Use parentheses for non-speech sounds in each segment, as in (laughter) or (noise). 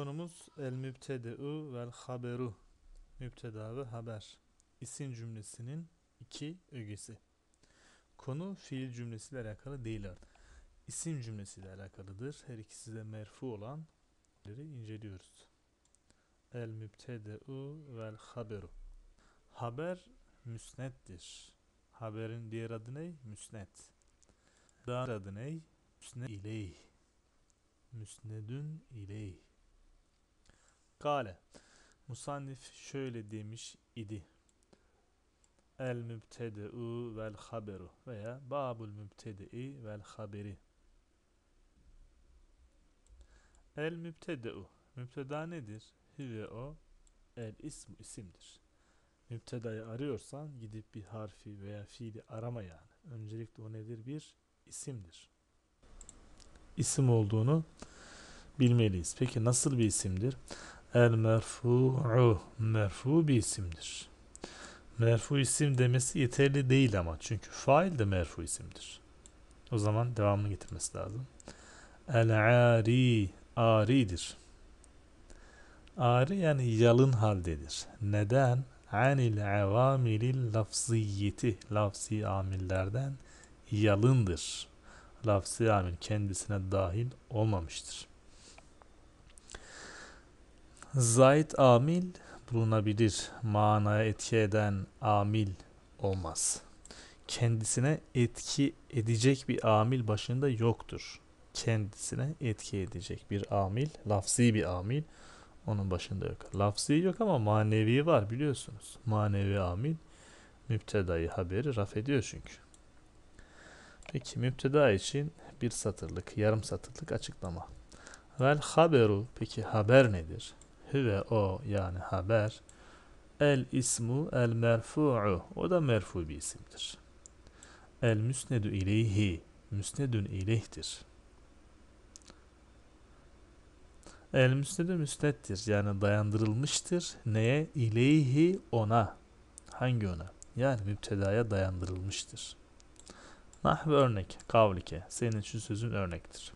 konumuz el mübtedeu vel haberu. Mübteda ve haber. isim cümlesinin iki ögesi. Konu fiil cümlesiyle alakalı değil artık. isim cümlesiyle alakalıdır. Her ikisi de merfu olan inceliyoruz. El mübtedeu vel haberu. Haber müsnettir. Haberin diğer adı ne? Müsnet. Daha adı ne? Müsne ileyh. Müsnedün ileyh. Kale. Musannif şöyle demiş idi. El mübtede'u vel haberu veya babul mübtede'i vel haberi. El mübtede'u. Mübteda nedir? Hüve o el ism isimdir. Mübtedayı arıyorsan gidip bir harfi veya fiili arama yani. Öncelikle o nedir? Bir isimdir. İsim olduğunu bilmeliyiz. Peki nasıl bir isimdir? El merfu'u. Merfu bir isimdir. Merfu isim demesi yeterli değil ama. Çünkü fail de merfu isimdir. O zaman devamını getirmesi lazım. El-ari. Ari'dir. Ari yani yalın haldedir. Neden? Anil avamilil lafziyeti. Lafzi amillerden yalındır. Lafzi amil kendisine dahil olmamıştır zayid amil bulunabilir. Manaya etki eden amil olmaz. Kendisine etki edecek bir amil başında yoktur. Kendisine etki edecek bir amil, lafzi bir amil onun başında yok. Lafzi yok ama manevi var biliyorsunuz. Manevi amil müptedayı haberi raf ediyor çünkü. Peki müpteda için bir satırlık, yarım satırlık açıklama. Vel haberu peki haber nedir? Hüve o yani haber. El ismu el merfu'u. O da merfu bir isimdir. El müsnedu ileyhi. müsnedun ileyhtir. El müsnedu müsnettir. Yani dayandırılmıştır. Neye? İleyhi ona. Hangi ona? Yani müptedaya dayandırılmıştır. Nahve örnek. Kavlike. Senin için sözün örnektir.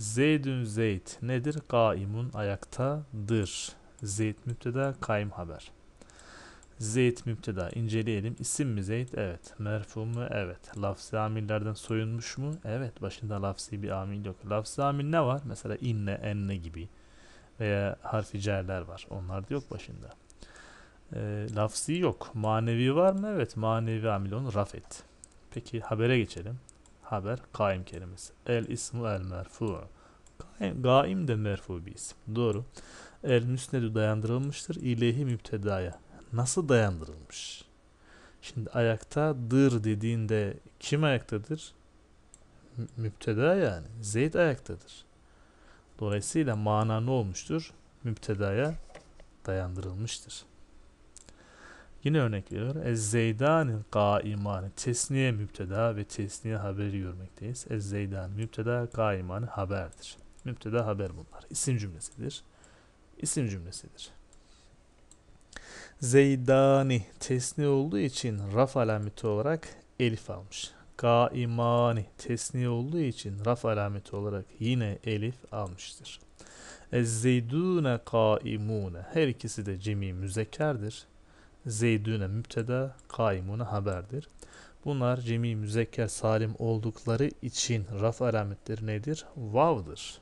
Zeydün Zeyd nedir? Gaimun ayaktadır. Zeyd müpteda kaim haber. Zeyd müpteda inceleyelim. İsim mi Zeyd? Evet. Merfu mu? Evet. Lafzi amillerden soyunmuş mu? Evet. Başında lafzı bir amil yok. Lafzi amil ne var? Mesela inne, enne gibi veya harfi cerler var. Onlar da yok başında. E, ee, lafzi yok. Manevi var mı? Evet. Manevi amil onu raf et. Peki habere geçelim haber kaim kelimesi. El ismu el merfu. Kaim, gaim de merfu bir isim. Doğru. El müsnedü dayandırılmıştır. İlehi müptedaya. Nasıl dayandırılmış? Şimdi ayakta dır dediğinde kim ayaktadır? M yani. Zeyd ayaktadır. Dolayısıyla mana ne olmuştur? Müptedaya dayandırılmıştır. Yine örnek veriyor. Ez-Zeydanil kaimani tesniye müpteda ve tesniye haberi görmekteyiz. Ez-Zeydan müpteda kaimani haberdir. Müpteda haber bunlar. İsim cümlesidir. İsim cümlesidir. Zeydani tesni olduğu için raf alameti olarak elif almış. Kaimani tesni olduğu için raf alameti olarak yine elif almıştır. Ez-Zeydune kaimune her ikisi de cemi müzekkerdir. Zeydüne müpteda, kaimuna haberdir. Bunlar cemi müzekker salim oldukları için raf alametleri nedir? Vav'dır.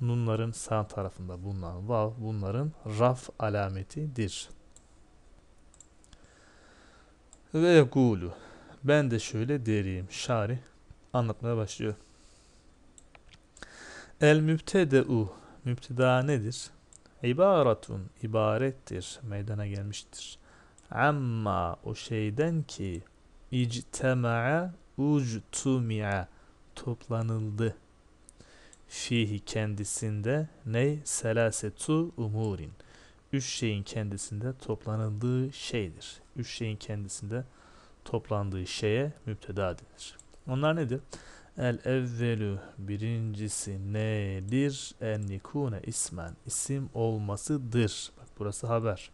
Nunların sağ tarafında bulunan vav bunların raf alametidir. Ve gulu ben de şöyle derim. Şari anlatmaya başlıyor. El mübtedeu mübteda nedir? İbaratun ibarettir. Meydana gelmiştir amma o şeyden ki ictema'a uctumi'a toplanıldı. Fihi kendisinde ne selasetu umurin. Üç şeyin kendisinde toplanıldığı şeydir. Üç şeyin kendisinde toplandığı şeye müpteda denir. Onlar nedir? El evvelu birincisi nedir? En nikune ismen isim olmasıdır. Bak burası haber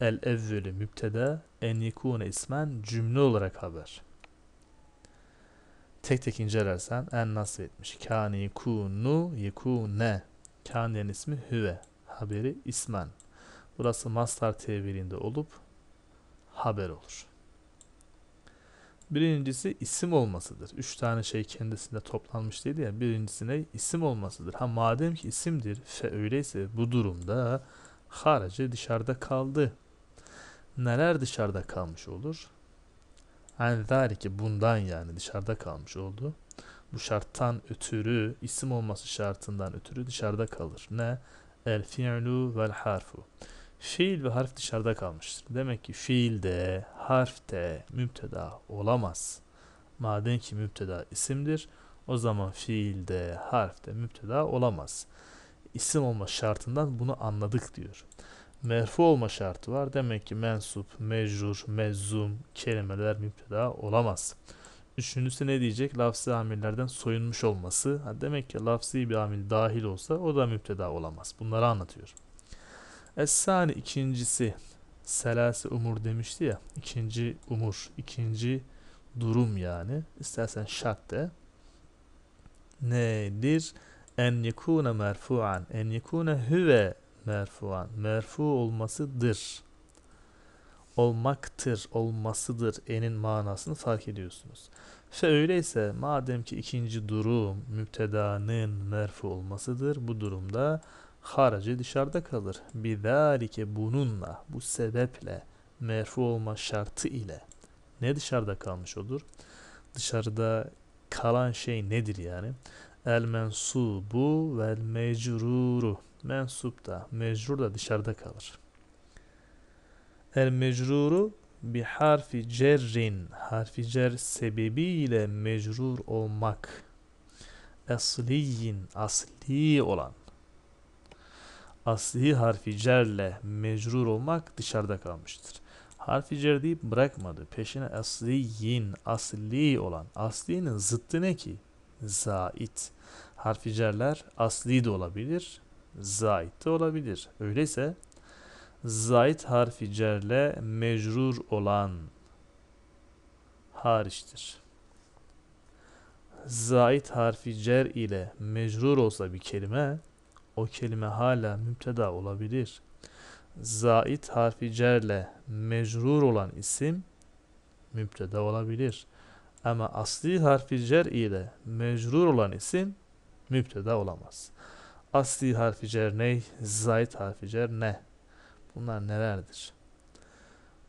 el evveli mübteda en yekune ismen cümle olarak haber. Tek tek incelersen en nasıl etmiş. Kâne yekûnu yekûne. Kâne'nin ismi hüve. Haberi ismen. Burası mastar tevilinde olup haber olur. Birincisi isim olmasıdır. Üç tane şey kendisinde toplanmış dedi ya. Birincisine isim olmasıdır. Ha madem ki isimdir fe öyleyse bu durumda harici dışarıda kaldı neler dışarıda kalmış olur? Yani der ki bundan yani dışarıda kalmış oldu. Bu şarttan ötürü, isim olması şartından ötürü dışarıda kalır. Ne? El fi'lu vel harfu. Fiil ve harf dışarıda kalmıştır. Demek ki fiil de, harf de müpteda olamaz. Madem ki müpteda isimdir, o zaman fiil de, harf de müpteda olamaz. İsim olma şartından bunu anladık diyor merfu olma şartı var. Demek ki mensup, mecrur, mezum kelimeler müpteda olamaz. Üçüncüsü ne diyecek? Lafsi amirlerden soyunmuş olması. Ha demek ki lafsi bir amil dahil olsa o da müpteda olamaz. Bunları anlatıyor. Esani ikincisi selasi umur demişti ya. İkinci umur, ikinci durum yani. İstersen şart de. Nedir? En yekune merfu'an. En yekune hüve merfuan. Merfu olmasıdır. Olmaktır, olmasıdır. Enin manasını fark ediyorsunuz. Fe öyleyse madem ki ikinci durum müptedanın merfu olmasıdır. Bu durumda haracı dışarıda kalır. Bidalike bununla, bu sebeple merfu olma şartı ile ne dışarıda kalmış olur? Dışarıda kalan şey nedir yani? El mensubu vel mecruru mensup da mecrur da dışarıda kalır. El mecruru bi harfi cerrin harfi cer sebebiyle mecrur olmak asliyin, asli olan asli harfi cerle mecrur olmak dışarıda kalmıştır. Harfi cer deyip bırakmadı. Peşine asliyin, asli olan. Aslinin zıttı ne ki? Zait. Harfi cerler asli de olabilir, Zait de olabilir. Öyleyse zait harfi cerle mecrur olan hariçtir. Zait harfi cer ile mecrur olsa bir kelime o kelime hala müpteda olabilir. Zait harfi cerle mecrur olan isim müpteda olabilir. Ama asli harfi cer ile mecrur olan isim müpteda olamaz. Asli harfi ne, zayt harfi ne? Bunlar nelerdir?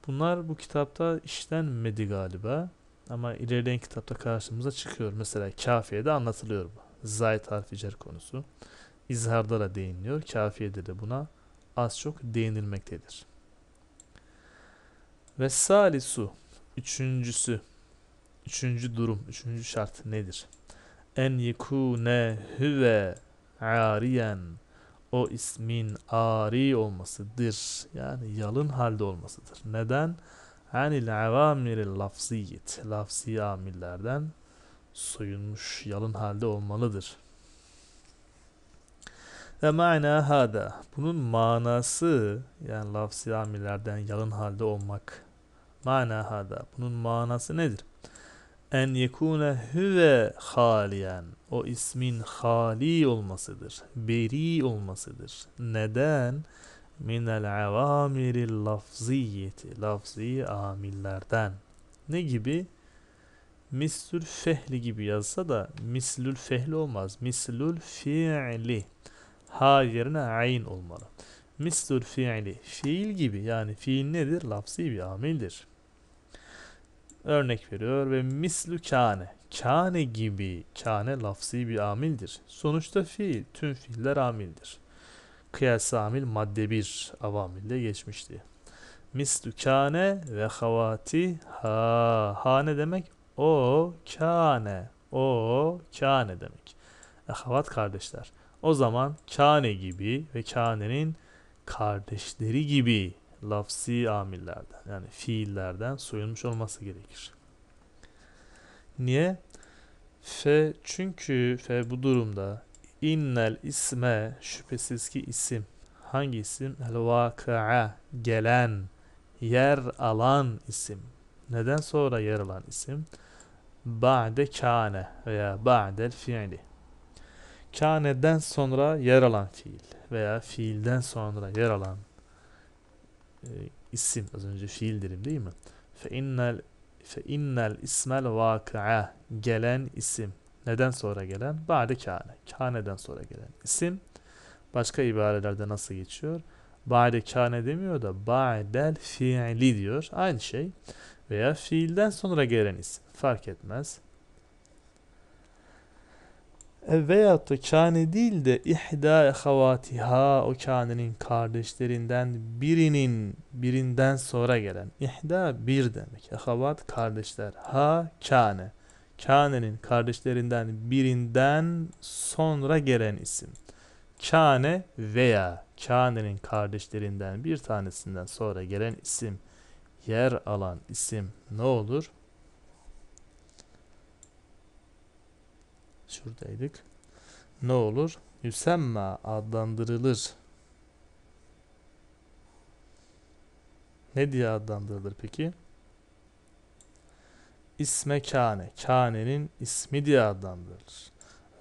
Bunlar bu kitapta işlenmedi galiba. Ama ilerleyen kitapta karşımıza çıkıyor. Mesela kafiyede anlatılıyor bu. Zayt harfi cer konusu. İzharda da değiniliyor. Kafiyede de buna az çok değinilmektedir. Ve salisu, üçüncüsü, üçüncü durum, üçüncü şart nedir? En yekune hüve ariyen o ismin ari olmasıdır. Yani yalın halde olmasıdır. Neden? Anil avamiril lafziyit. Lafzi amillerden soyunmuş, yalın halde olmalıdır. Ve mana hada. Bunun manası yani lafzi amillerden yalın halde olmak. Mana hada. Bunun manası nedir? en yekune hüve haliyen o ismin hali olmasıdır. Beri olmasıdır. Neden? Min Minel avamiril lafziyeti. Lafzi amillerden. Ne gibi? Mislül fehli gibi yazsa da mislül fehli olmaz. Mislül fiili. Ha yerine ayn olmalı. Mislül fiili. Fiil gibi yani fiil nedir? Lafzi bir amildir örnek veriyor ve mislü kâne. Kâne gibi, kâne lafzi bir amildir. Sonuçta fiil, tüm fiiller amildir. Kıyas amil madde bir avamilde geçmişti. Mislü kâne ve havati ha. Ha ne demek? O kâne. O kâne demek. Ehavat kardeşler. O zaman kâne gibi ve kânenin kardeşleri gibi lafsi amillerden yani fiillerden soyulmuş olması gerekir. Niye? Fe çünkü fe bu durumda innel isme şüphesiz ki isim hangi isim? El vakıa gelen yer alan isim. Neden sonra yer alan isim? Ba'de kâne veya ba'del fiili. Kâne'den sonra yer alan fiil veya fiilden sonra yer alan e, isim az önce fiil dedim değil mi? Fe innel fe innel ismel vakıa gelen isim. Neden sonra gelen? Ba'de kâne. Kâne'den sonra gelen isim. Başka ibarelerde nasıl geçiyor? Ba'de kâne demiyor da ba'del fiili diyor. Aynı şey. Veya fiilden sonra gelen isim. Fark etmez. E, veyahut da kâne değil de ihda havatiha o kânenin kardeşlerinden birinin birinden sonra gelen ihda bir demek. E, Havat kardeşler. Ha kâne. Kânenin kardeşlerinden birinden sonra gelen isim. Kâne veya kânenin kardeşlerinden bir tanesinden sonra gelen isim yer alan isim ne olur? şuradaydık. Ne olur? Yüsemma adlandırılır. Ne diye adlandırılır peki? İsme kâne. Kâne'nin ismi diye adlandırılır.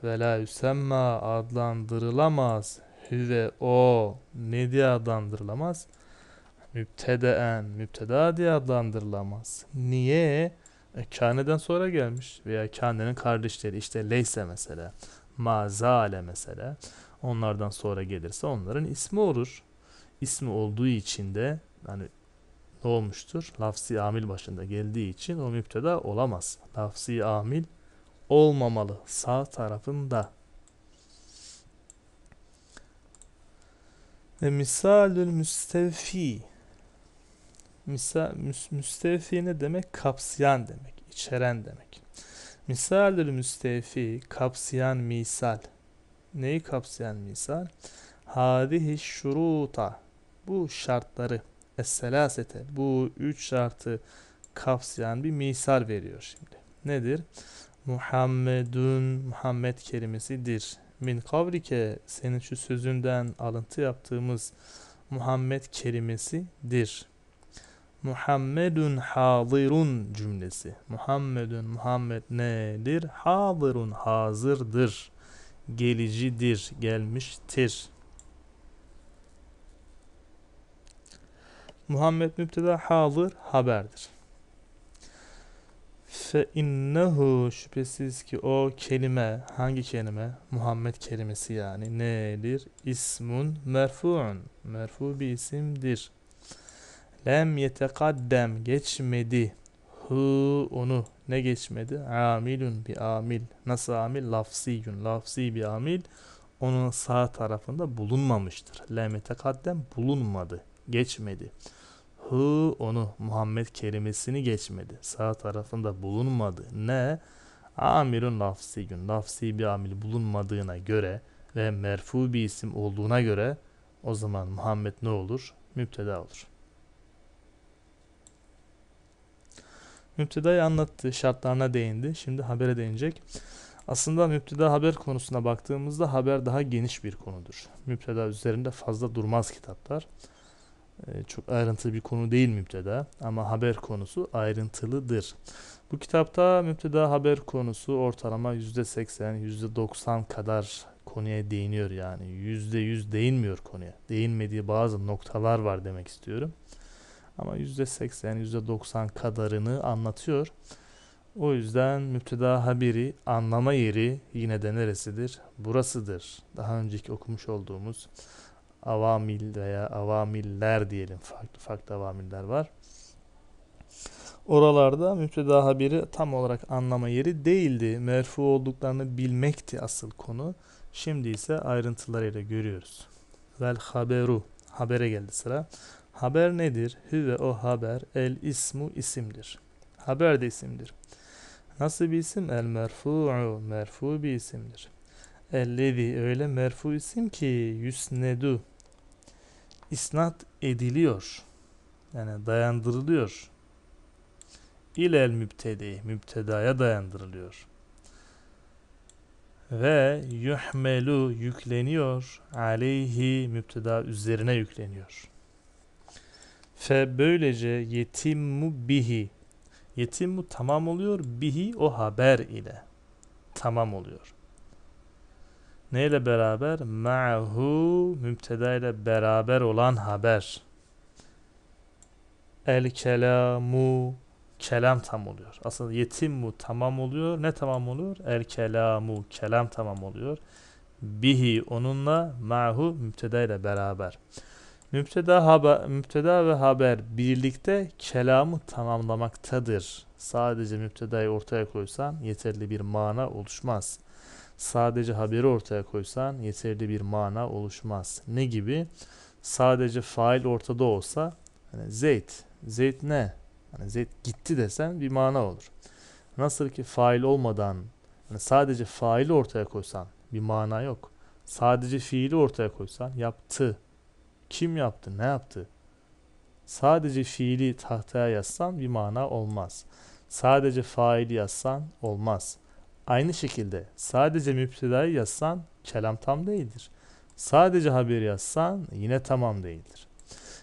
Ve la yüsemma adlandırılamaz. Hüve o. Ne diye adlandırılamaz? Mübtedeen. Mübteda diye adlandırılamaz. Niye? Niye? E, Kane'den sonra gelmiş veya Kane'nin kardeşleri işte Leyse mesela, Mazale mesela onlardan sonra gelirse onların ismi olur. İsmi olduğu için de hani ne olmuştur? Lafsi amil başında geldiği için o müpteda olamaz. Lafsi amil olmamalı sağ tarafında. Ve misalül müstevfi Misal, müs, müstefi ne demek? Kapsayan demek, içeren demek. Misaldir müstefi, kapsayan misal. Neyi kapsayan misal? Hadihi şuruta. Bu şartları, esselasete, bu üç şartı kapsayan bir misal veriyor şimdi. Nedir? Muhammedun, Muhammed kelimesidir. Min kavrike, senin şu sözünden alıntı yaptığımız Muhammed kelimesidir. Muhammedun hazirun cümlesi. Muhammedun Muhammed nedir? Hazirun hazırdır. Gelicidir, gelmiştir. Muhammed müpteda hazır haberdir. Fe innehu şüphesiz ki o kelime hangi kelime? Muhammed kelimesi yani nedir? İsmun merfu'un. Merfu bir isimdir. Lem yetekaddem geçmedi. Hu onu ne geçmedi? Amilun bir amil. Nasıl amil? Lafsiyun. Lafsi bir amil. Onun sağ tarafında bulunmamıştır. Lem yetekaddem bulunmadı. Geçmedi. Hu onu Muhammed kelimesini geçmedi. Sağ tarafında bulunmadı. Ne? Amirun lafsiyun. Lafsi bir amil bulunmadığına göre ve merfu bir isim olduğuna göre o zaman Muhammed ne olur? Müpteda olur. Müpteda'yı anlattı, şartlarına değindi. Şimdi habere değinecek. Aslında müpteda haber konusuna baktığımızda haber daha geniş bir konudur. Müpteda üzerinde fazla durmaz kitaplar. Ee, çok ayrıntılı bir konu değil müpteda ama haber konusu ayrıntılıdır. Bu kitapta müpteda haber konusu ortalama %80, %90 kadar konuya değiniyor yani. %100 değinmiyor konuya. Değinmediği bazı noktalar var demek istiyorum. Ama %80, %90 kadarını anlatıyor. O yüzden müpteda haberi, anlama yeri yine de neresidir? Burasıdır. Daha önceki okumuş olduğumuz avamil veya avamiller diyelim. Farklı farklı avamiller var. Oralarda müpteda haberi tam olarak anlama yeri değildi. Merfu olduklarını bilmekti asıl konu. Şimdi ise ayrıntılarıyla görüyoruz. Vel haberu. Habere geldi sıra. Haber nedir? Hüve o haber, el ismu isimdir. Haber de isimdir. Nasıl bir isim? El merfu'u, merfu bir isimdir. Ellezi öyle merfu isim ki yüsnedu isnat ediliyor. Yani dayandırılıyor. İlel mübtedi, mübtedaya dayandırılıyor. Ve yuhmelu yükleniyor. Aleyhi mübteda üzerine yükleniyor. Fe böylece yetimmu bihi. Yetimmu tamam oluyor. Bihi o haber ile. Tamam oluyor. Neyle beraber? Ma'hu mümteda ile beraber olan haber. El kelamu kelam tam oluyor. Aslında yetim mu tamam oluyor. Ne tamam oluyor? El kelamu kelam tamam oluyor. Bihi onunla ma'hu mümteda ile beraber. Müpteda, haber, müpteda ve haber birlikte kelamı tamamlamaktadır. Sadece müptedayı ortaya koysan yeterli bir mana oluşmaz. Sadece haberi ortaya koysan yeterli bir mana oluşmaz. Ne gibi? Sadece fail ortada olsa hani zeyt, zeyt ne? Hani zeyt gitti desen bir mana olur. Nasıl ki fail olmadan yani sadece faili ortaya koysan bir mana yok. Sadece fiili ortaya koysan yaptı kim yaptı? Ne yaptı? Sadece fiili tahtaya yazsan bir mana olmaz. Sadece faili yazsan olmaz. Aynı şekilde sadece müptedayı yazsan kelam tam değildir. Sadece haber yazsan yine tamam değildir.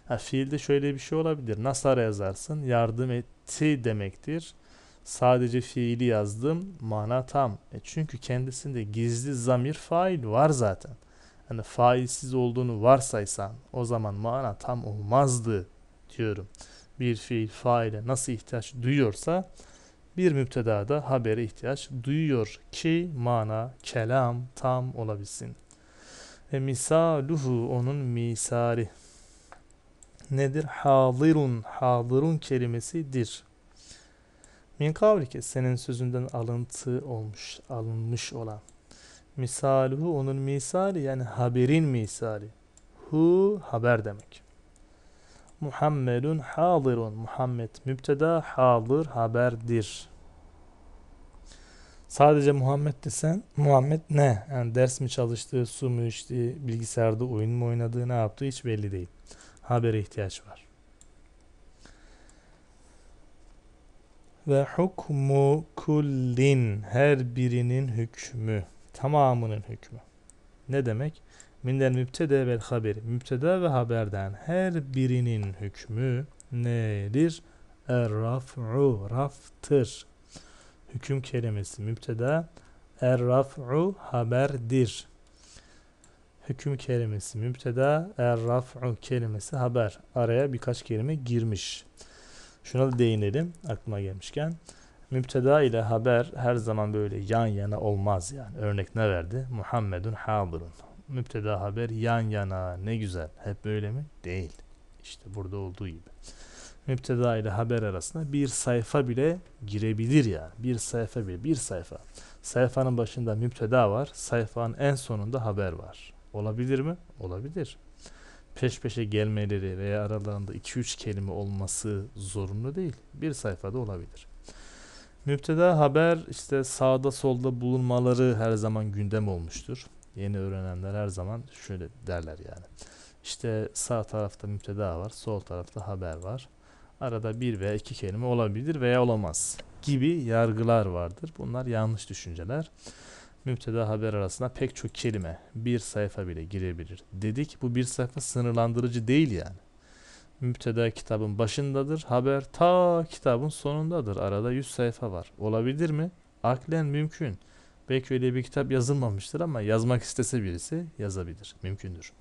Ha, fiilde şöyle bir şey olabilir. Nasara yazarsın yardım etti demektir. Sadece fiili yazdım mana tam. E çünkü kendisinde gizli zamir fail var zaten hani faizsiz olduğunu varsaysan o zaman mana tam olmazdı diyorum. Bir fiil faile nasıl ihtiyaç duyuyorsa bir müpteda da habere ihtiyaç duyuyor ki mana, kelam tam olabilsin. Ve misaluhu onun misari Nedir? Hadirun. Hadirun kelimesidir. Min kavlike senin sözünden alıntı olmuş, alınmış olan. Misaluhu onun misali yani haberin misali. Hu haber demek. Muhammedun hadirun. Muhammed mübteda hadir haberdir. Sadece Muhammed desen Muhammed ne? Yani ders mi çalıştı, su mu içti, bilgisayarda oyun mu oynadı, ne yaptı hiç belli değil. Habere ihtiyaç var. Ve hukmu kullin her birinin hükmü tamamının hükmü. Ne demek? Minden mübtede vel haberi. Mübtede ve haberden her birinin hükmü nedir? Er-raf'u, raftır. Hüküm kelimesi mübteda. Er-raf'u haberdir. Hüküm kelimesi mübteda. Er-raf'u kelimesi haber. Araya birkaç kelime girmiş. Şuna da değinelim aklıma gelmişken müpteda ile haber her zaman böyle yan yana olmaz yani. Örnek ne verdi? Muhammedun hadirun. Müpteda haber yan yana ne güzel. Hep böyle mi? Değil. İşte burada olduğu gibi. Müpteda ile haber arasında bir sayfa bile girebilir yani. Bir sayfa bile, bir sayfa. Sayfanın başında müpteda var, sayfanın en sonunda haber var. Olabilir mi? Olabilir. Peş peşe gelmeleri veya aralarında 2-3 kelime olması zorunlu değil. Bir sayfada olabilir. Müpteda haber işte sağda solda bulunmaları her zaman gündem olmuştur. Yeni öğrenenler her zaman şöyle derler yani. İşte sağ tarafta müpteda var, sol tarafta haber var. Arada bir veya iki kelime olabilir veya olamaz gibi yargılar vardır. Bunlar yanlış düşünceler. Müpteda haber arasında pek çok kelime, bir sayfa bile girebilir dedik. Bu bir sayfa sınırlandırıcı değil yani müpteda kitabın başındadır. Haber ta kitabın sonundadır. Arada 100 sayfa var. Olabilir mi? Aklen mümkün. Belki öyle bir kitap yazılmamıştır ama yazmak istese birisi yazabilir. Mümkündür.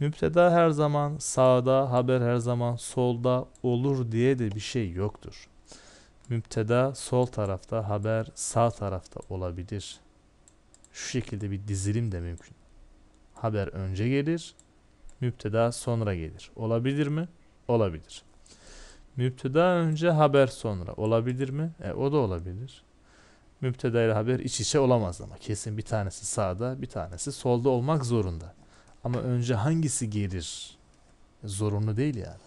Müpteda her zaman sağda, haber her zaman solda olur diye de bir şey yoktur. Müpteda sol tarafta, haber sağ tarafta olabilir. Şu şekilde bir dizilim de mümkün. Haber önce gelir, müpteda sonra gelir. Olabilir mi? Olabilir. Müpteda önce haber sonra olabilir mi? E, o da olabilir. Müpteda ile haber iç içe olamaz ama kesin bir tanesi sağda bir tanesi solda olmak zorunda. Ama önce hangisi gelir? Zorunlu değil yani.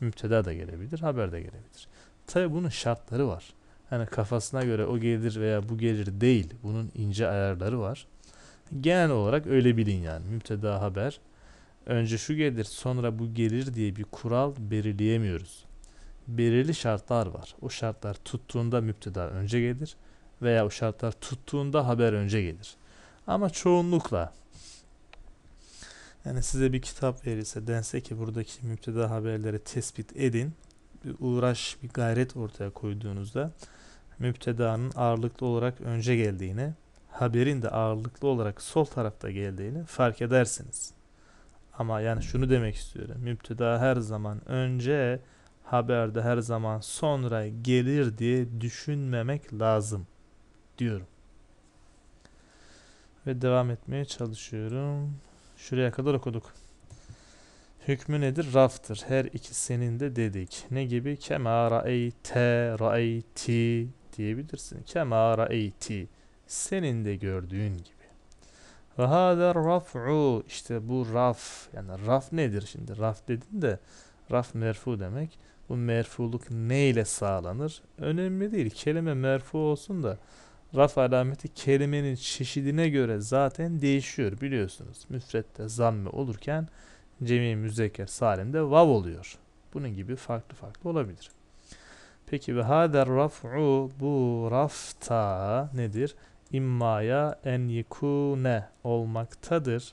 Müpteda da gelebilir, haber de gelebilir. Tabi bunun şartları var. Hani kafasına göre o gelir veya bu gelir değil. Bunun ince ayarları var. Genel olarak öyle bilin yani. Müpteda haber, önce şu gelir sonra bu gelir diye bir kural belirleyemiyoruz. Belirli şartlar var. O şartlar tuttuğunda müpteda önce gelir veya o şartlar tuttuğunda haber önce gelir. Ama çoğunlukla yani size bir kitap verirse, dense ki buradaki müpteda haberleri tespit edin. Bir uğraş, bir gayret ortaya koyduğunuzda müptedanın ağırlıklı olarak önce geldiğini, haberin de ağırlıklı olarak sol tarafta geldiğini fark edersiniz. Ama yani şunu demek istiyorum. Müpteda her zaman önce, haberde her zaman sonra gelir diye düşünmemek lazım diyorum. Ve devam etmeye çalışıyorum. Şuraya kadar okuduk. Hükmü nedir? Raftır. Her ikisinin de dedik. Ne gibi? Kema ra'eyte ra'eyti diyebilirsin. Kema ra'eyti. Senin de gördüğün gibi. Ve hâder raf'u. İşte bu raf. Yani raf nedir şimdi? Raf dedin de raf merfu demek. Bu merfuluk neyle sağlanır? Önemli değil. Kelime merfu olsun da raf alameti kelimenin çeşidine göre zaten değişiyor biliyorsunuz. Müfrette zamme olurken cemi müzeker salimde vav oluyor. Bunun gibi farklı farklı olabilir. Peki ve hader raf'u bu rafta nedir? immaya en yekune olmaktadır.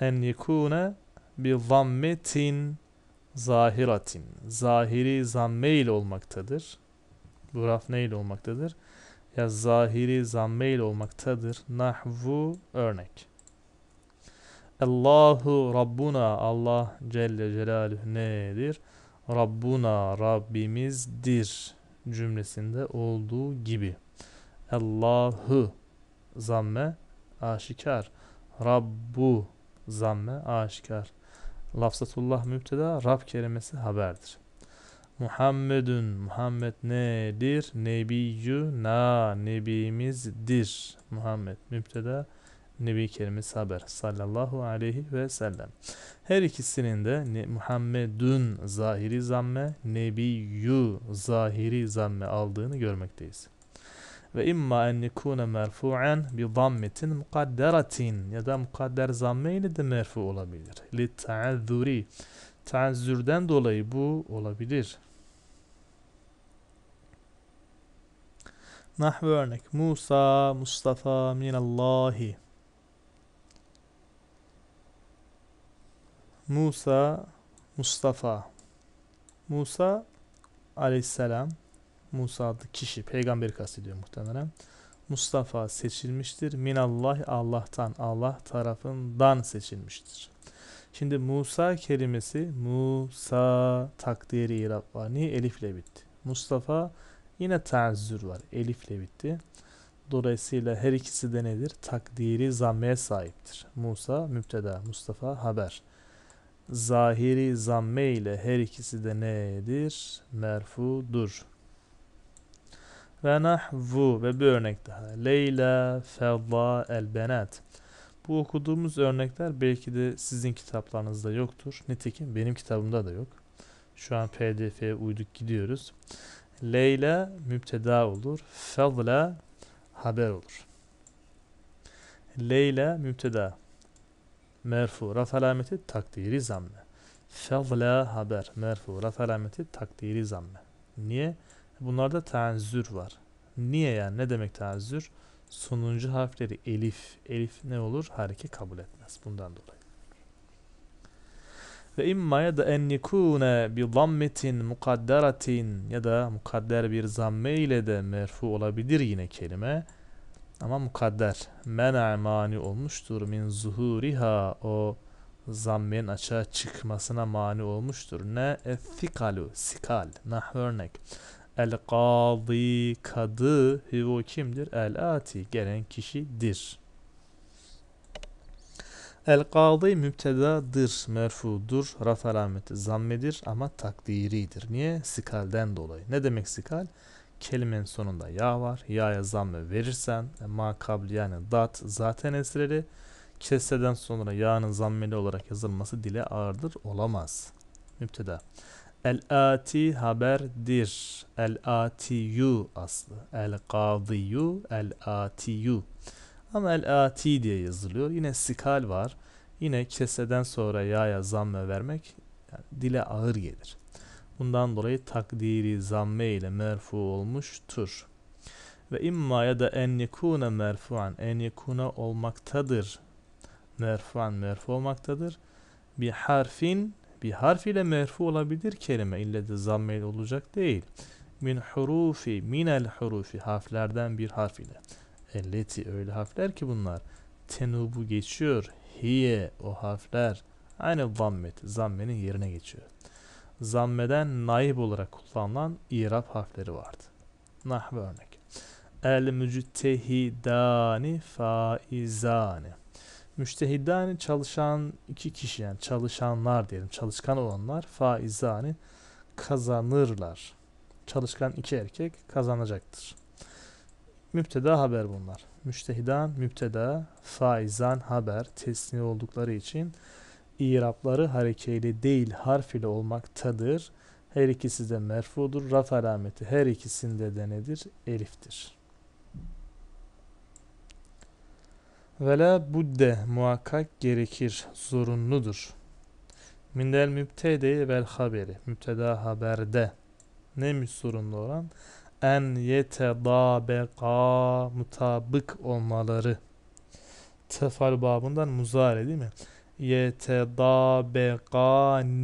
En yekune bir zammetin zahiratin. Zahiri zamme ile olmaktadır. Bu raf ne ile olmaktadır? Ya zahiri zamme ile olmaktadır. Nahvu örnek. Allahu Rabbuna Allah Celle Celaluhu nedir? Rabbuna Rabbimizdir cümlesinde olduğu gibi. Allahu zamme aşikar. Rabbu zamme aşikar. Lafzatullah müpteda Rab kelimesi haberdir. Muhammedun Muhammed nedir? Nebiyyü na nebimizdir. Muhammed müpteda Nebi kelimesi haber sallallahu aleyhi ve sellem. Her ikisinin de Muhammedun zahiri zamme, Nebiyyü zahiri zamme aldığını görmekteyiz ve imma en yekune merfu'en bi dammetin mukadderatin ya da mukadder zamme ile de merfu olabilir. Li ta'azzuri. Ta'azzürden dolayı bu olabilir. Nahve örnek. Musa, Mustafa, minallahi. Musa, Mustafa. Musa aleyhisselam Musa adlı kişi, peygamberi kastediyor muhtemelen. Mustafa seçilmiştir. Minallah Allah'tan, Allah tarafından seçilmiştir. Şimdi Musa kelimesi Musa takdiri irab var. Niye? Elifle bitti. Mustafa yine tenzür var. Elifle bitti. Dolayısıyla her ikisi de nedir? Takdiri zammeye sahiptir. Musa müpteda, Mustafa haber. Zahiri zamme ile her ikisi de nedir? Merfudur ve nahvu ve bir örnek daha. Leyla fevda el benat. Bu okuduğumuz örnekler belki de sizin kitaplarınızda yoktur. Nitekim benim kitabımda da yok. Şu an pdf'ye uyduk gidiyoruz. Leyla müpteda olur. Fevla haber olur. Leyla müpteda. Merfu. Raf alameti takdiri zamme. Fevla haber. Merfu. Raf alameti takdiri zamme. Niye? Bunlarda tenzür var. Niye yani? Ne demek tenzür? Sonuncu harfleri elif. Elif ne olur? Hareke kabul etmez. Bundan dolayı. Ve imma ya da en yekune bi zammetin mukadderatin ya da mukadder bir zamme ile de merfu olabilir yine kelime. Ama mukadder mena mani olmuştur min zuhuriha o zammenin açığa çıkmasına mani olmuştur. Ne? Ethikalu, sikal, nah örnek. El kadı kadı hu kimdir? El ati gelen kişidir. El kadı mübtedadır, merfudur, raf alameti zammedir ama takdiridir. Niye? Sikalden dolayı. Ne demek sikal? Kelimenin sonunda ya var. Ya'ya zamme verirsen e, ma kabli yani dat zaten esreli. Keseden sonra ya'nın zammeli olarak yazılması dile ağırdır. Olamaz. Mübteda. El-ati haberdir. El-atiyu aslı. El-kadiyu, el-atiyu. Ama el-ati diye yazılıyor. Yine sikal var. Yine keseden sonra ya'ya zamme vermek yani dile ağır gelir. Bundan dolayı takdiri zamme ile merfu olmuştur. Ve imma ya da en yekune merfuan. En yekune olmaktadır. Merfuan merfu olmaktadır. Bir harfin bir harf ile merfu olabilir kelime ille de zammel olacak değil. Min hurufi, minel hurufi harflerden bir harf ile. Elleti öyle harfler ki bunlar. Tenubu geçiyor. Hiye o harfler. Aynı zammet. Zammenin yerine geçiyor. Zammeden naib olarak kullanılan irab harfleri vardı. Nahve örnek. El müctehidani faizani. Müştehidani çalışan iki kişi yani çalışanlar diyelim çalışkan olanlar faizani kazanırlar. Çalışkan iki erkek kazanacaktır. Müpteda haber bunlar. Müştehidan, müpteda, faizan haber tesni oldukları için irapları harekeyle değil harf ile olmaktadır. Her ikisi de merfudur. Raf alameti her ikisinde de nedir? Eliftir. Ve la budde muhakkak gerekir, zorunludur. Mindel mübtede vel haberi. Mübteda haberde. ne zorunlu olan? En yetedabeka mutabık olmaları. Tefal babından muzare değil mi?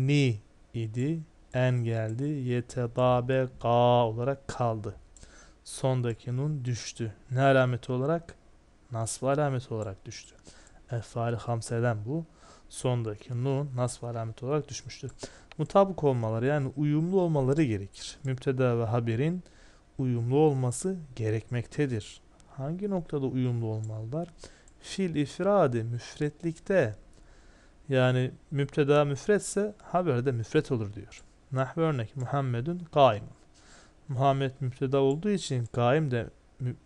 ni idi. En geldi. Yetedabeka olarak kaldı. Sondaki nun düştü. Ne alameti olarak? nasb alameti olarak düştü. Efali hamseden bu sondaki nun nasb alameti olarak düşmüştür. Mutabık olmaları yani uyumlu olmaları gerekir. Müpteda ve haberin uyumlu olması gerekmektedir. Hangi noktada uyumlu olmalılar? Fil ifradi müfretlikte yani müpteda müfretse haberde müfret olur diyor. Nahve örnek Muhammedun kaim. Muhammed müpteda olduğu için kaim de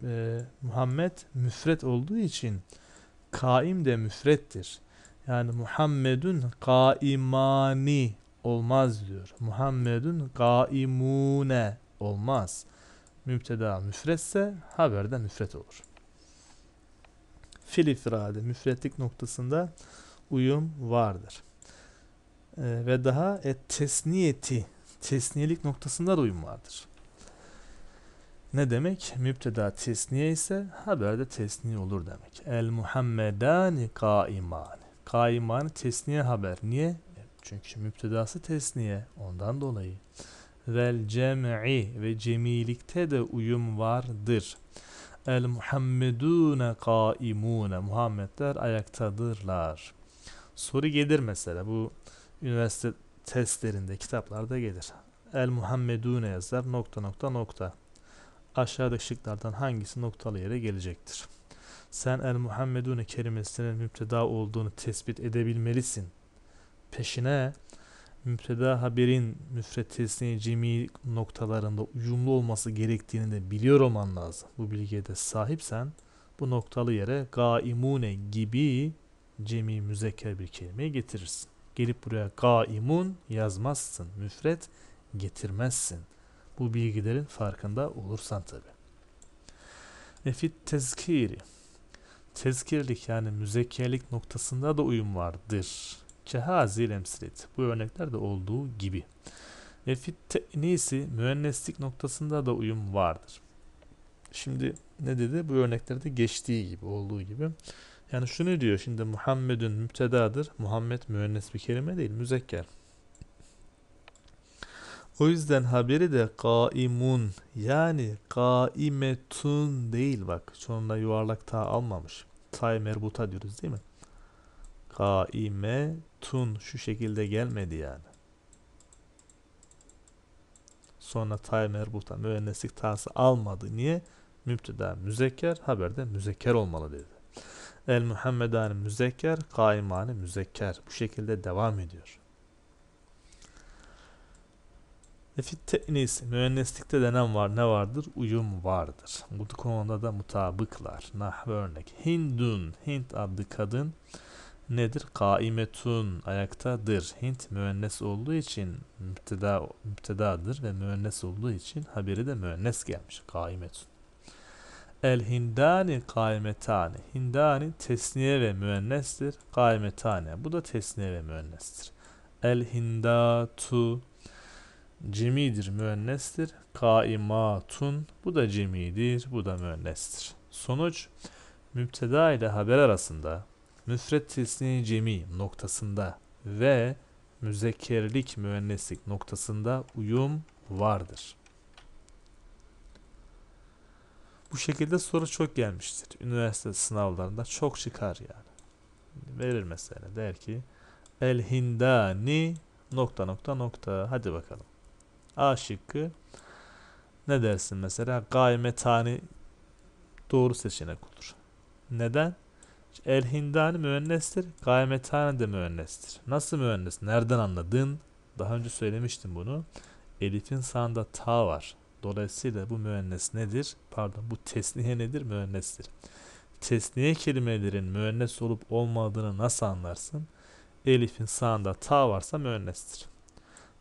e, Muhammed müfret olduğu için kaim de müfrettir. Yani Muhammedun kaimani olmaz diyor. Muhammedun kaimune olmaz. Mübteda müfretse haberde müfret olur. Fil ifrade müfretlik noktasında uyum vardır. Ee, ve daha et tesniyeti tesniyelik noktasında da uyum vardır ne demek? Mübteda tesniye ise haberde tesniye olur demek. El Muhammedani kaiman. Kaiman tesniye haber. Niye? Çünkü mübtedası tesniye. Ondan dolayı. Vel cem'i ve cemilikte de uyum vardır. El Muhammedune kaimune. Muhammedler ayaktadırlar. Soru gelir mesela. Bu üniversite testlerinde kitaplarda gelir. El Muhammedune yazar nokta nokta nokta aşağıdaki şıklardan hangisi noktalı yere gelecektir? Sen el Muhammedune kelimesinin müpteda olduğunu tespit edebilmelisin. Peşine müpteda haberin müfretesini cemi noktalarında uyumlu olması gerektiğini de biliyor olman lazım. Bu bilgiye de sahipsen bu noktalı yere gaimune gibi cemi müzekker bir kelimeyi getirirsin. Gelip buraya gaimun yazmazsın. Müfret getirmezsin. Bu bilgilerin farkında olursan tabi. Nefit tezkiri. Tezkirlik yani müzekkerlik noktasında da uyum vardır. Kehazil emsilet. Bu örneklerde olduğu gibi. Nefit fit te'nisi müenneslik noktasında da uyum vardır. Şimdi ne dedi? Bu örneklerde geçtiği gibi, olduğu gibi. Yani şunu diyor şimdi Muhammed'ün müptedadır. Muhammed müennes bir kelime değil, müzekker. O yüzden haberi de kaimun yani kaimetun değil bak. Sonunda yuvarlak ta almamış. Tay merbuta diyoruz değil mi? Kaimetun şu şekilde gelmedi yani. Sonra tay merbuta müenneslik tası almadı. Niye? Müpteda müzekker haberde müzekker olmalı dedi. El Muhammedani müzekker, kaimani müzekker. Bu şekilde devam ediyor. Nefit teknisi, mühendislikte denen var ne vardır? Uyum vardır. Bu konuda da mutabıklar. Nah örnek. Hindun, Hint adlı kadın nedir? Kaimetun, ayaktadır. Hint müennes olduğu için müpteda, müptedadır ve müennes olduğu için haberi de müennes gelmiş. Kaimetun. El hindani kaimetani. Hindani tesniye ve müennestir. Kaimetane. Bu da tesniye ve müennestir. El hindatu Cemidir müennestir. Kaimatun bu da cemidir, bu da müennestir. Sonuç müpteda ile haber arasında müfret tesni cemi noktasında ve müzekkerlik müenneslik noktasında uyum vardır. Bu şekilde soru çok gelmiştir. Üniversite sınavlarında çok çıkar yani. Verir mesela der ki El Hindani nokta nokta nokta. Hadi bakalım. A şıkkı. Ne dersin mesela? Gayme Gaymetani doğru seçenek olur. Neden? El hindani müennestir. Gaymetani de müennestir. Nasıl müennes? Nereden anladın? Daha önce söylemiştim bunu. Elif'in sağında ta var. Dolayısıyla bu müennes nedir? Pardon bu tesniye nedir? Müennestir. Tesniye kelimelerin müennes olup olmadığını nasıl anlarsın? Elif'in sağında ta varsa müennestir.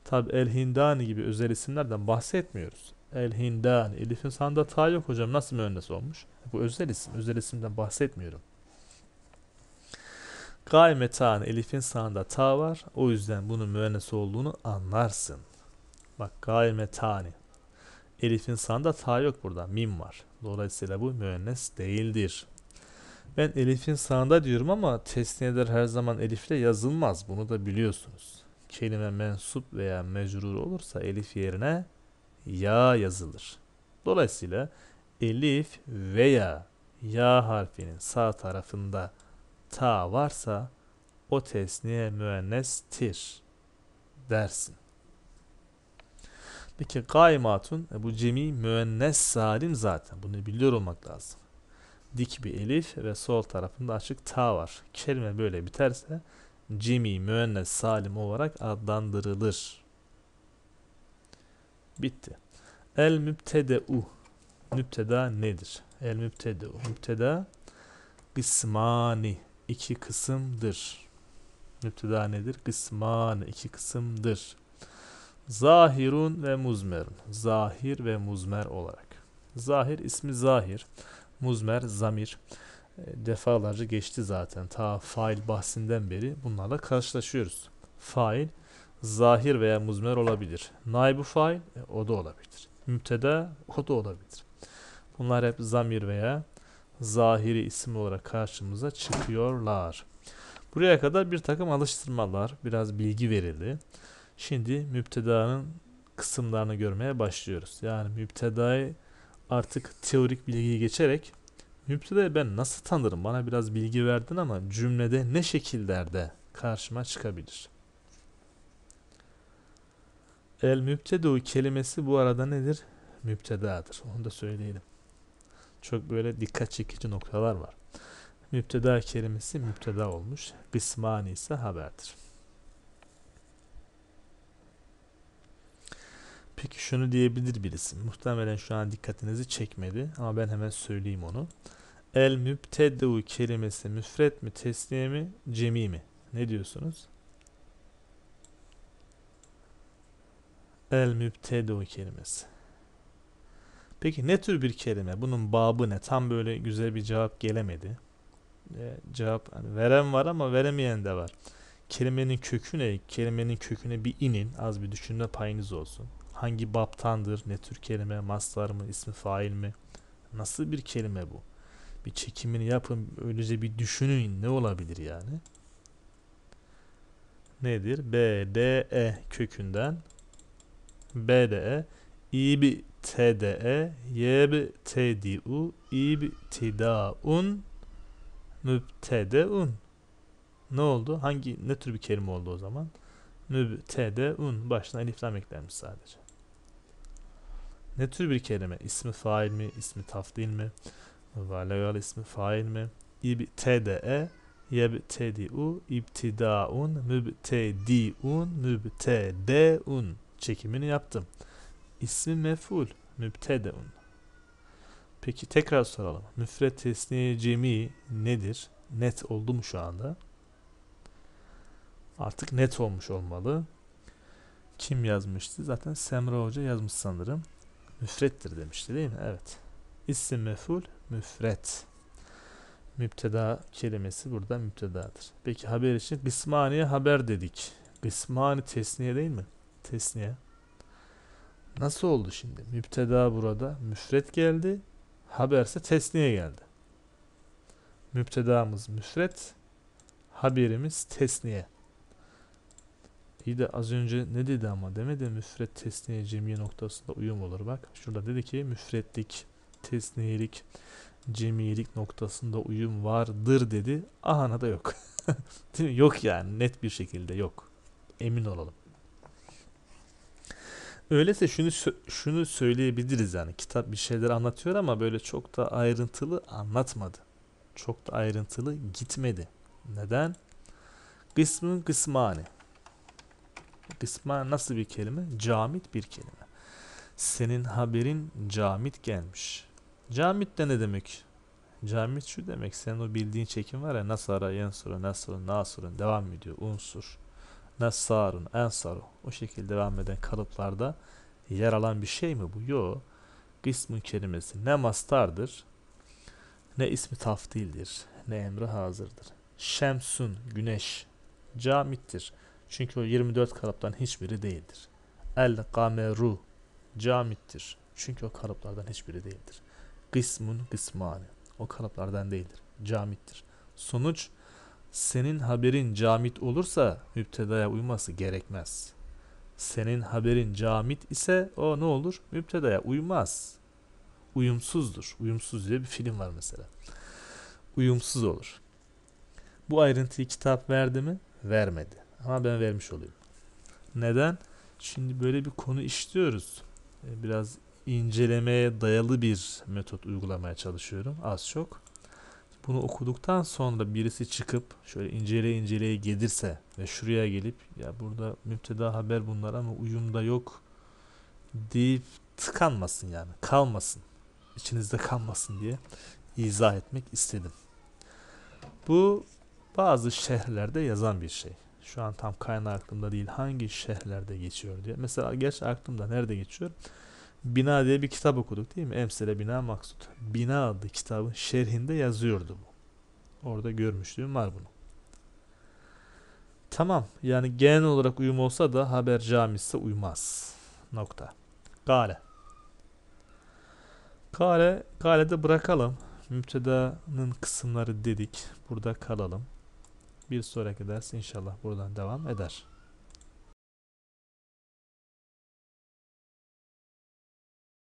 Tabi El Hindani gibi özel isimlerden bahsetmiyoruz. El Hindani. Elif'in sanda ta yok hocam. Nasıl mühendis olmuş? Bu özel isim. Özel isimden bahsetmiyorum. Gaymetan Elif'in sağında ta var. O yüzden bunun müennes olduğunu anlarsın. Bak gaymetani. Elif'in sağında ta yok burada. Mim var. Dolayısıyla bu müennes değildir. Ben Elif'in sağında diyorum ama tesniyeler her zaman Elif'le yazılmaz. Bunu da biliyorsunuz kelime mensup veya mecrur olursa elif yerine ya yazılır. Dolayısıyla elif veya ya harfinin sağ tarafında ta varsa o tesniye müennestir dersin. Peki gaymatun e, bu cemi müennes salim zaten. Bunu biliyor olmak lazım. Dik bir elif ve sol tarafında açık ta var. Kelime böyle biterse Jimmy müennes salim olarak adlandırılır. Bitti. El mübtedeu. Mübteda nedir? El mübtedeu. Mübteda kısmani. iki kısımdır. Mübteda nedir? Kısmani. iki kısımdır. Zahirun ve muzmerun. Zahir ve muzmer olarak. Zahir ismi zahir. Muzmer zamir defalarca geçti zaten. Ta fail bahsinden beri bunlarla karşılaşıyoruz. Fail zahir veya muzmer olabilir. Naibu fail e, o da olabilir. Müpteda o da olabilir. Bunlar hep zamir veya zahiri isim olarak karşımıza çıkıyorlar. Buraya kadar bir takım alıştırmalar, biraz bilgi verildi. Şimdi müptedanın kısımlarını görmeye başlıyoruz. Yani müptedayı artık teorik bilgiyi geçerek Müptede ben nasıl tanırım? Bana biraz bilgi verdin ama cümlede ne şekillerde karşıma çıkabilir? El mübtedu kelimesi bu arada nedir? Mübtedadır. Onu da söyleyelim. Çok böyle dikkat çekici noktalar var. Mübteda kelimesi mübteda olmuş. Kısmani ise haberdir. Peki şunu diyebilir birisi. Muhtemelen şu an dikkatinizi çekmedi ama ben hemen söyleyeyim onu. El mübtedeu kelimesi müfret mi, tesniye mi, cemi mi? Ne diyorsunuz? El mübtedeu kelimesi. Peki ne tür bir kelime? Bunun babı ne? Tam böyle güzel bir cevap gelemedi. E, cevap hani veren var ama veremeyen de var. Kelimenin kökü ne? Kelimenin köküne bir inin. Az bir düşünme payınız olsun hangi baptandır, ne tür kelime, mastar mı, ismi fail mi? Nasıl bir kelime bu? Bir çekimini yapın, öylece bir düşünün ne olabilir yani? Nedir? B, D, E kökünden B, D, E İb, T, D, E Yeb, T, D, U İb, T, D, Un Mübtede, ne oldu? Hangi ne tür bir kelime oldu o zaman? Mübtede un başına elif eklenmiş sadece. Ne tür bir kelime? İsmi fail mi? İsmi tafdil mi? Valegal ismi fail mi? İbtede yebtediu ibtidaun mübtediun mübtedeun çekimini yaptım. İsmi meful mübtedeun. Peki tekrar soralım. Müfret tesniye cemi nedir? Net oldu mu şu anda? Artık net olmuş olmalı. Kim yazmıştı? Zaten Semra Hoca yazmış sanırım müfrettir demişti değil mi? Evet. İsim meful müfret. Mübteda kelimesi burada mübtedadır. Peki haber için kısmaniye haber dedik. Kısmani tesniye değil mi? Tesniye. Nasıl oldu şimdi? Mübteda burada müfret geldi. Haberse tesniye geldi. Müptedamız müfret. Haberimiz tesniye. İyi de az önce ne dedi ama demedi müfret tesniye cemiye noktasında uyum olur bak. Şurada dedi ki müfretlik, tesniyelik, cemiyelik noktasında uyum vardır dedi. Ahana da yok. (laughs) Değil mi? Yok yani net bir şekilde yok. Emin olalım. Öyleyse şunu şunu söyleyebiliriz yani kitap bir şeyler anlatıyor ama böyle çok da ayrıntılı anlatmadı. Çok da ayrıntılı gitmedi. Neden? Kısmın kısmani. Kısma nasıl bir kelime? Camit bir kelime. Senin haberin camit gelmiş. Camit de ne demek? Camit şu demek. Senin o bildiğin çekim var ya nasara, yansura, nasrun, nasurun devam ediyor. Unsur. Nasarun, ensaru. O şekilde devam eden kalıplarda yer alan bir şey mi bu? Yok. Kısmın kelimesi ne mastardır ne ismi taftildir ne emri hazırdır. Şemsun, güneş, camittir. Çünkü o 24 kalıptan hiçbiri değildir. El gameru camittir. Çünkü o kalıplardan hiçbiri değildir. Kısmun kısmani. O kalıplardan değildir. Camittir. Sonuç senin haberin camit olursa müptedaya uyması gerekmez. Senin haberin camit ise o ne olur? Müptedaya uymaz. Uyumsuzdur. Uyumsuz diye bir film var mesela. Uyumsuz olur. Bu ayrıntıyı kitap verdi mi? Vermedi. Ama ben vermiş olayım. Neden? Şimdi böyle bir konu işliyoruz. E, biraz incelemeye dayalı bir metot uygulamaya çalışıyorum az çok. Bunu okuduktan sonra birisi çıkıp şöyle inceleye inceleye gelirse ve şuraya gelip ya burada müpteda haber bunlar ama uyumda yok deyip tıkanmasın yani kalmasın İçinizde kalmasın diye izah etmek istedim. Bu bazı şehirlerde yazan bir şey şu an tam kaynağı aklımda değil hangi şehirlerde geçiyor diye. Mesela geç aklımda nerede geçiyor? Bina diye bir kitap okuduk değil mi? Emsele Bina Maksut. Bina adlı kitabın şerhinde yazıyordu bu. Orada görmüşlüğüm var bunu. Tamam yani genel olarak uyum olsa da haber camisi uymaz. Nokta. Gale. Kale, kalede bırakalım. Müptedanın kısımları dedik. Burada kalalım. Bir sonraki ders inşallah buradan devam eder.